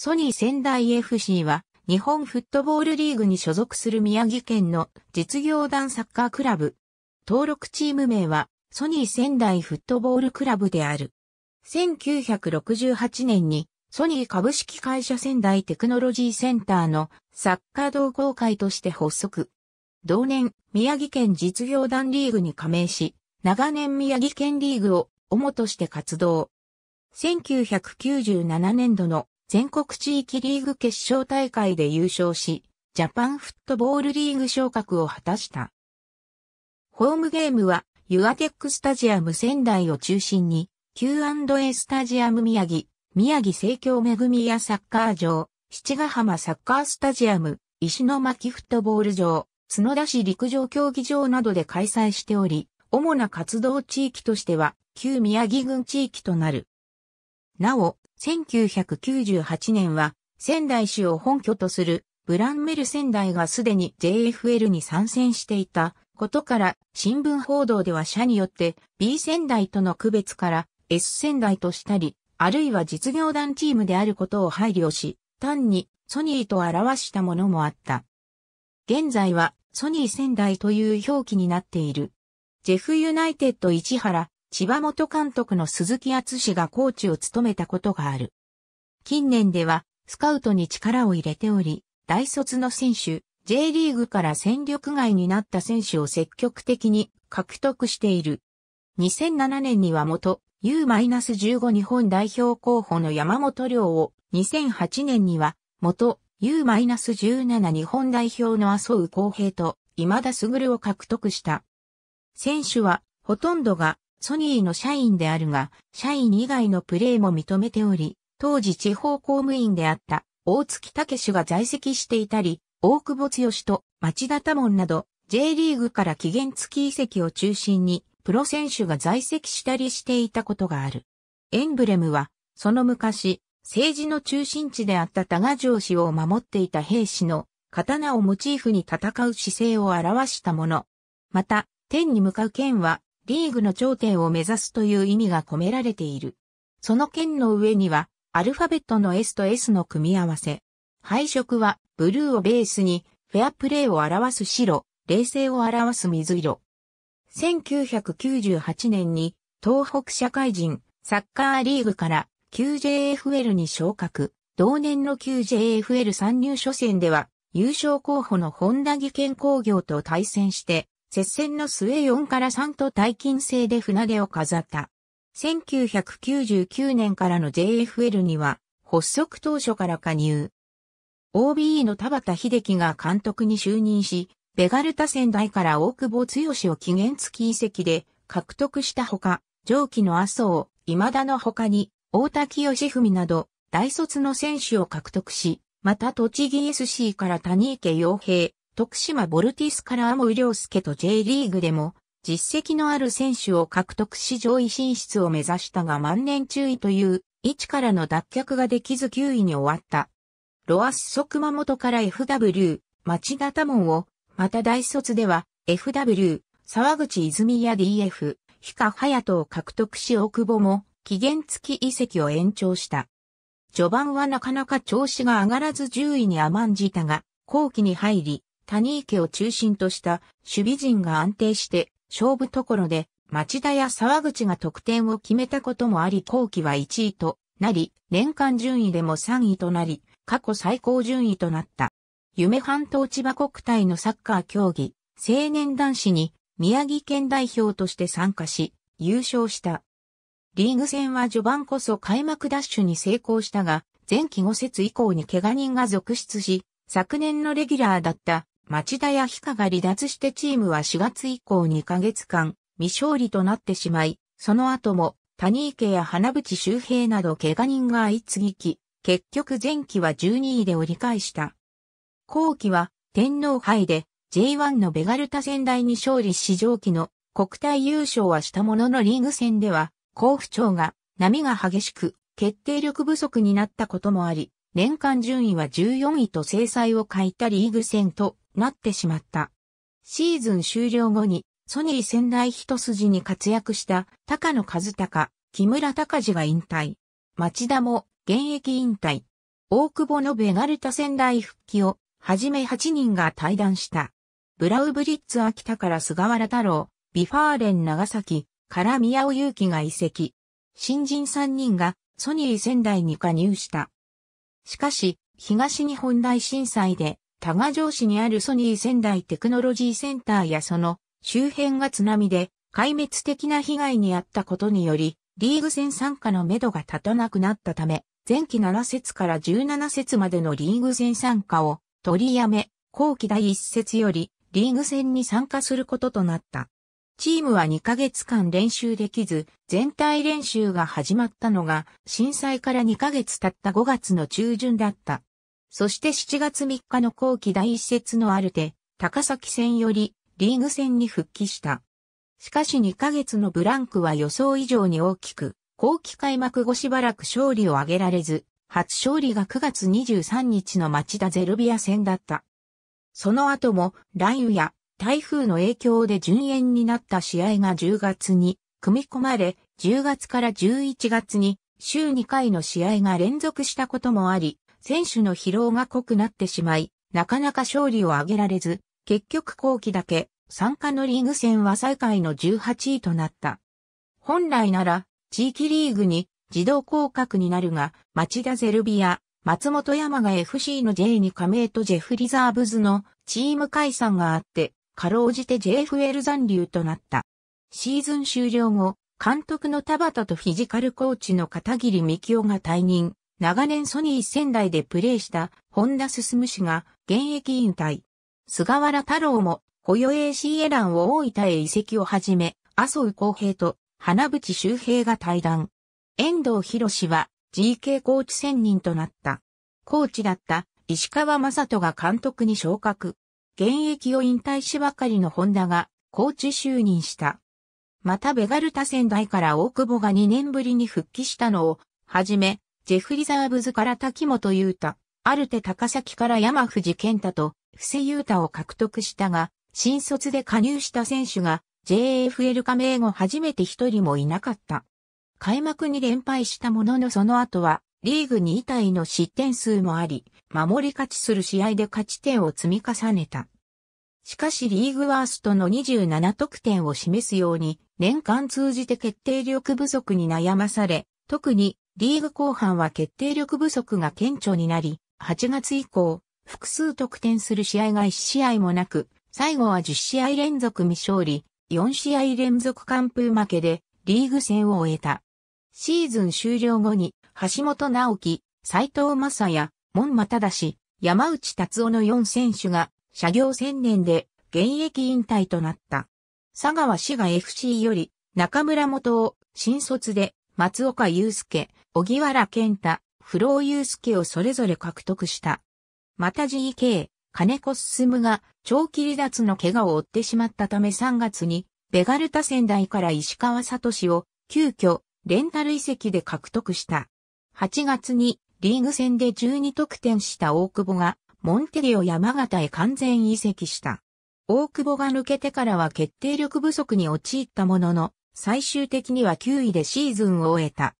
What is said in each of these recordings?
ソニー仙台 FC は日本フットボールリーグに所属する宮城県の実業団サッカークラブ。登録チーム名はソニー仙台フットボールクラブである。1968年にソニー株式会社仙台テクノロジーセンターのサッカー同好会として発足。同年、宮城県実業団リーグに加盟し、長年宮城県リーグを主として活動。1997年度の全国地域リーグ決勝大会で優勝し、ジャパンフットボールリーグ昇格を果たした。ホームゲームは、ユアテックスタジアム仙台を中心に、Q&A スタジアム宮城、宮城盛京恵みやサッカー場、七ヶ浜サッカースタジアム、石巻フットボール場、角田市陸上競技場などで開催しており、主な活動地域としては、旧宮城郡地域となる。なお、1998年は仙台市を本拠とするブランメル仙台がすでに JFL に参戦していたことから新聞報道では社によって B 仙台との区別から S 仙台としたり、あるいは実業団チームであることを配慮し、単にソニーと表したものもあった。現在はソニー仙台という表記になっている。ジェフユナイテッド市原千葉元監督の鈴木厚氏がコーチを務めたことがある。近年では、スカウトに力を入れており、大卒の選手、J リーグから戦力外になった選手を積極的に獲得している。2007年には元 U-15 日本代表候補の山本亮を、2008年には元 U-17 日本代表の麻生公平と今田卓を獲得した。選手はほとんどがソニーの社員であるが、社員以外のプレーも認めており、当時地方公務員であった大月武氏が在籍していたり、大久保剛と町田多門など、J リーグから期限付き移籍を中心に、プロ選手が在籍したりしていたことがある。エンブレムは、その昔、政治の中心地であった多賀城市を守っていた兵士の刀をモチーフに戦う姿勢を表したもの。また、天に向かう剣はリーグの頂点を目指すという意味が込められている。その剣の上には、アルファベットの S と S の組み合わせ。配色は、ブルーをベースに、フェアプレーを表す白、冷静を表す水色。1998年に、東北社会人、サッカーリーグから、QJFL に昇格。同年の QJFL 参入初戦では、優勝候補の本田技研工業と対戦して、接戦の末4から3と大金制で船出を飾った。1999年からの JFL には、発足当初から加入。OBE の田畑秀樹が監督に就任し、ベガルタ仙台から大久保剛を期限付き移籍で獲得したほか、上記の麻生、今田の他に、大田清文など、大卒の選手を獲得し、また栃木 SC から谷池洋平、徳島ボルティスからョウス介と J リーグでも、実績のある選手を獲得し上位進出を目指したが万年注意という位置からの脱却ができず9位に終わった。ロアッソ熊本から FW、町田多門を、また大卒では FW、沢口泉や DF、ヒカ隼人を獲得し大久保も期限付き移籍を延長した。序盤はなかなか調子が上がらず10位に甘んじたが、後期に入り、谷池を中心とした守備陣が安定して勝負ところで町田や沢口が得点を決めたこともあり後期は1位となり、年間順位でも3位となり、過去最高順位となった。夢半島千葉国体のサッカー競技、青年男子に宮城県代表として参加し、優勝した。リーグ戦は序盤こそ開幕ダッシュに成功したが、前期5節以降に怪我人が続出し、昨年のレギュラーだった町田やヒカが離脱してチームは4月以降2ヶ月間、未勝利となってしまい、その後も、谷池や花淵周平など怪我人が相次ぎき、結局前期は12位で折り返した。後期は天皇杯で J1 のベガルタ仙台に勝利し上期の国体優勝はしたもののリーグ戦では、甲府町が波が激しく決定力不足になったこともあり、年間順位は14位と制裁を欠いたリーグ戦となってしまった。シーズン終了後にソニー仙台一筋に活躍した高野和孝、木村隆二が引退。町田も現役引退。大久保のベガルタ仙台復帰をはじめ8人が対談した。ブラウブリッツ秋田から菅原太郎、ビファーレン長崎から宮尾祐希が移籍。新人3人がソニー仙台に加入した。しかし、東日本大震災で多賀城市にあるソニー仙台テクノロジーセンターやその周辺が津波で壊滅的な被害に遭ったことにより、リーグ戦参加の目処が立たなくなったため、前期7節から17節までのリーグ戦参加を取りやめ、後期第1節よりリーグ戦に参加することとなった。チームは2ヶ月間練習できず、全体練習が始まったのが震災から2ヶ月経った5月の中旬だった。そして7月3日の後期第一節のアルテ、高崎戦よりリーグ戦に復帰した。しかし2ヶ月のブランクは予想以上に大きく、後期開幕後しばらく勝利を挙げられず、初勝利が9月23日の町田ゼルビア戦だった。その後も雷雨や台風の影響で順延になった試合が10月に組み込まれ、10月から11月に週2回の試合が連続したこともあり、選手の疲労が濃くなってしまい、なかなか勝利を挙げられず、結局後期だけ参加のリーグ戦は最下位の18位となった。本来なら地域リーグに自動降格になるが、町田ゼルビア、松本山が FC の J に加盟とジェフリザーブズのチーム解散があって、かろうじて JFL 残留となった。シーズン終了後、監督の田畑とフィジカルコーチの片桐幹夫が退任。長年ソニー仙台でプレーした本田進氏が現役引退。菅原太郎も保養 AC エランを大分へ移籍をはじめ、麻生公平と花淵周平が対談。遠藤博士は GK コーチ専任となった。コーチだった石川正人が監督に昇格。現役を引退しばかりの本田がコーチ就任した。またベガルタ仙台から大久保が2年ぶりに復帰したのを、はじめ、ジェフ・リザーブズから滝本優太、アルテ高崎から山藤健太と、布施優太を獲得したが、新卒で加入した選手が JFL 加盟後初めて一人もいなかった。開幕に連敗したもののその後は、リーグ2位タの失点数もあり、守り勝ちする試合で勝ち点を積み重ねた。しかしリーグワーストの27得点を示すように、年間通じて決定力不足に悩まされ、特にリーグ後半は決定力不足が顕著になり、8月以降、複数得点する試合が1試合もなく、最後は10試合連続未勝利、4試合連続完封負けで、リーグ戦を終えた。シーズン終了後に、橋本直樹、斎藤正也、門馬忠、山内達夫の4選手が、社業専念で、現役引退となった。佐川氏が FC より、中村元を、新卒で、松岡祐介、小木原健太、不老祐介をそれぞれ獲得した。また GK、金子進が長期離脱の怪我を負ってしまったため3月に、ベガルタ仙台から石川聡を急遽レンタル遺跡で獲得した。8月にリーグ戦で12得点した大久保がモンテリオ山形へ完全移籍した。大久保が抜けてからは決定力不足に陥ったものの、最終的には9位でシーズンを終えた。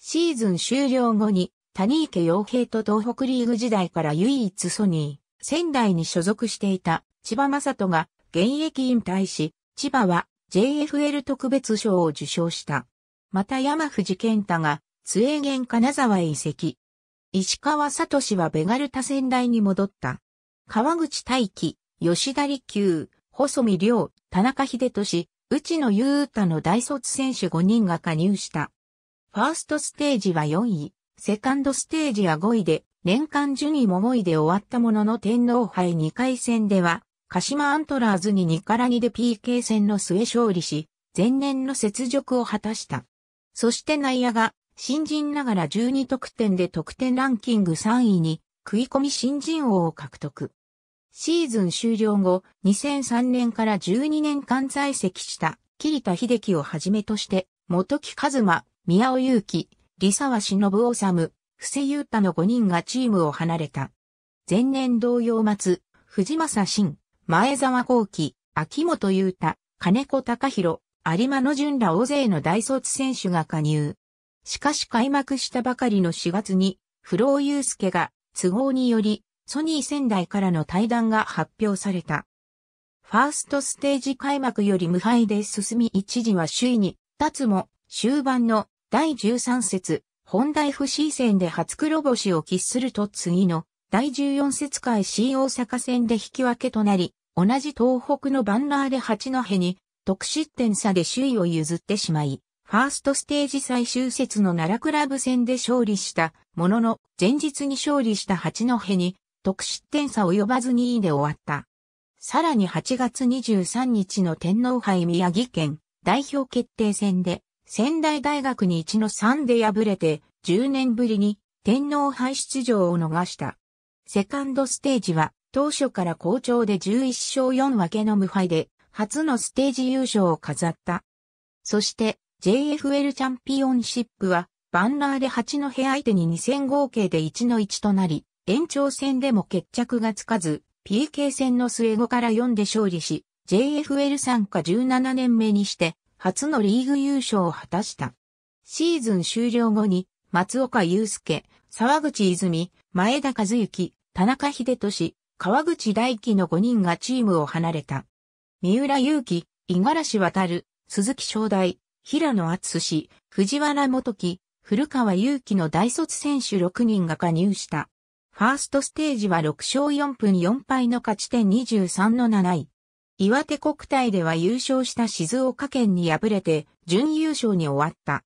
シーズン終了後に、谷池洋平と東北リーグ時代から唯一ソニー、仙台に所属していた千葉正人が現役引退し、千葉は JFL 特別賞を受賞した。また山藤健太が津営源金沢へ移籍。石川聡はベガルタ仙台に戻った。川口大輝、吉田利休、細見良、田中秀俊、内野優太の大卒選手5人が加入した。ファーストステージは4位、セカンドステージは5位で、年間順位も5位で終わったものの天皇杯2回戦では、鹿島アントラーズに2から2で PK 戦の末勝利し、前年の雪辱を果たした。そして内野が、新人ながら12得点で得点ランキング3位に、食い込み新人王を獲得。シーズン終了後、2003年から12年間在籍した桐田秀樹をはじめとして、元木一馬、宮尾祐希、李沢忍治、布施優太の5人がチームを離れた。前年同様末、藤正慎、前沢幸喜、秋元優太、金子隆弘、有馬の順ら大勢の大卒選手が加入。しかし開幕したばかりの4月に、不老祐介が都合によりソニー仙台からの対談が発表された。ファーストステージ開幕より無敗で進み一時は首位に立つも終盤の第13節、本田 FC 戦で初黒星を喫すると次の第14節回 C 大阪戦で引き分けとなり、同じ東北のバンナーで八戸に得失点差で首位を譲ってしまい、ファーストステージ最終節の奈良クラブ戦で勝利したものの、前日に勝利した八戸に得失点差及ばず2位で終わった。さらに8月23日の天皇杯宮城県代表決定戦で仙台大学に1の3で敗れて10年ぶりに天皇杯出場を逃した。セカンドステージは当初から好調で11勝4分けの無敗で初のステージ優勝を飾った。そして JFL チャンピオンシップはバンナーで8の部相手に2戦合計で1の1となり、延長戦でも決着がつかず、PK 戦の末後から4で勝利し、JFL 参加17年目にして、初のリーグ優勝を果たした。シーズン終了後に、松岡祐介、沢口泉、前田和幸、田中秀俊、川口大輝の5人がチームを離れた。三浦祐希、五十嵐渡、鈴木正大、平野厚氏、藤原元樹、古川祐希の大卒選手6人が加入した。ファーストステージは6勝4分4敗の勝ち点23の7位。岩手国体では優勝した静岡県に敗れて準優勝に終わった。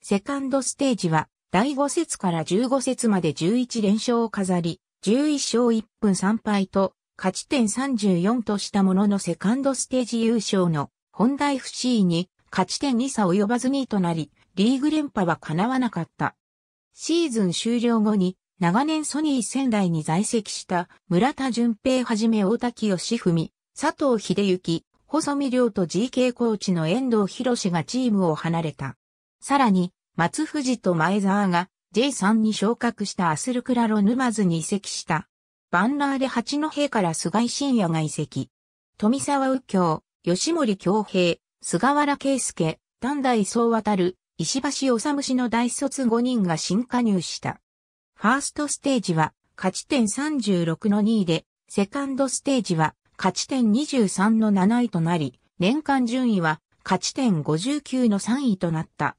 セカンドステージは第5節から15節まで11連勝を飾り、11勝1分3敗と勝ち点34としたもののセカンドステージ優勝の本題 FC に勝ち点2差及ばず2位となり、リーグ連覇は叶わなかった。シーズン終了後に長年ソニー仙台に在籍した村田淳平はじめ大滝義文、佐藤秀幸、細見亮と GK コーチの遠藤博がチームを離れた。さらに、松藤と前澤が J3 に昇格したアスルクラロ沼津に移籍した。バンラーで八戸から菅井信也が移籍。富沢右京、吉森京平、菅原圭介、丹大総渡る、石橋治氏の大卒5人が新加入した。ファーストステージは勝ち点36の2位で、セカンドステージは勝ち点23の7位となり、年間順位は勝ち点59の3位となった。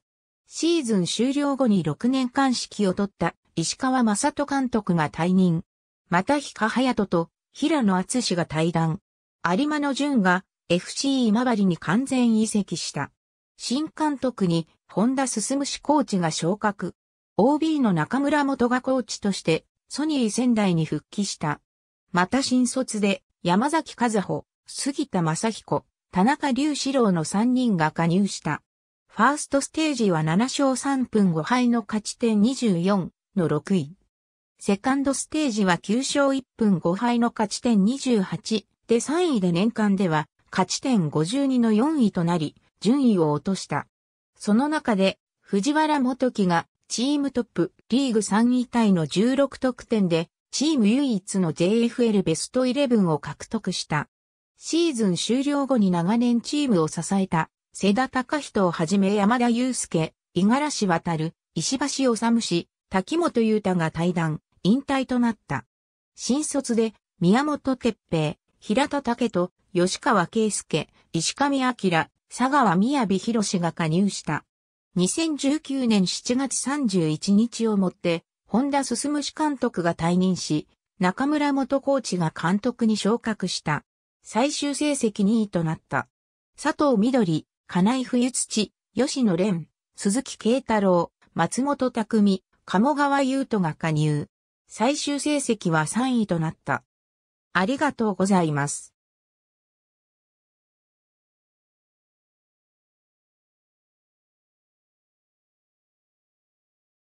シーズン終了後に6年間指揮を取った石川正人監督が退任。また日賀隼人と平野厚志が対談。有馬の順が FC 今治に完全移籍した。新監督に本田進コーチが昇格。OB の中村元がコーチとしてソニー仙台に復帰した。また新卒で山崎和穂、杉田正彦、田中隆志郎の3人が加入した。ファーストステージは7勝3分5敗の勝ち点24の6位。セカンドステージは9勝1分5敗の勝ち点28で3位で年間では勝ち点52の4位となり順位を落とした。その中で藤原元樹がチームトップ、リーグ3位タイの16得点で、チーム唯一の JFL ベスト11を獲得した。シーズン終了後に長年チームを支えた、瀬田隆人をはじめ山田祐介、五十嵐渡る、石橋治氏、滝本裕太が対談、引退となった。新卒で、宮本哲平、平田武と、吉川圭介、石上明、佐川宮城博士が加入した。2019年7月31日をもって、本田進氏監督が退任し、中村元コーチが監督に昇格した。最終成績2位となった。佐藤緑、金井冬土、吉野蓮、鈴木慶太郎、松本匠、鴨川優斗が加入。最終成績は3位となった。ありがとうございます。